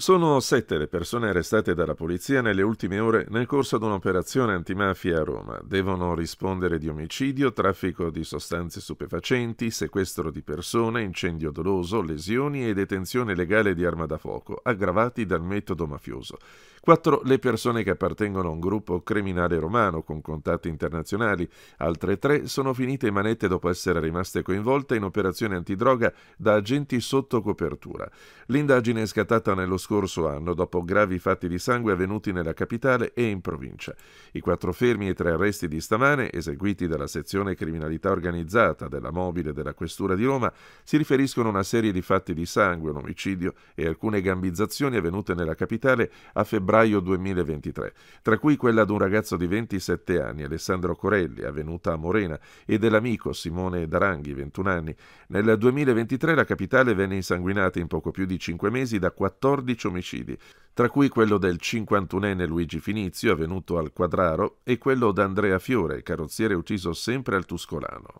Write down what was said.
Sono sette le persone arrestate dalla polizia nelle ultime ore nel corso di un'operazione antimafia a Roma. Devono rispondere di omicidio, traffico di sostanze stupefacenti, sequestro di persone, incendio doloso, lesioni e detenzione legale di arma da fuoco, aggravati dal metodo mafioso. Quattro Le persone che appartengono a un gruppo criminale romano con contatti internazionali. Altre tre sono finite in manette dopo essere rimaste coinvolte in operazioni antidroga da agenti sotto copertura. L'indagine è scattata nello scorso scorso anno dopo gravi fatti di sangue avvenuti nella capitale e in provincia. I quattro fermi e tre arresti di stamane, eseguiti dalla sezione criminalità organizzata della mobile della Questura di Roma, si riferiscono a una serie di fatti di sangue, un omicidio e alcune gambizzazioni avvenute nella capitale a febbraio 2023, tra cui quella di un ragazzo di 27 anni, Alessandro Corelli, avvenuta a Morena, e dell'amico Simone Daranghi, 21 anni. Nel 2023 la capitale venne insanguinata in poco più di 5 mesi da 14 14 omicidi, tra cui quello del 51enne Luigi Finizio avvenuto al Quadraro e quello d'Andrea Fiore, carrozziere ucciso sempre al Tuscolano.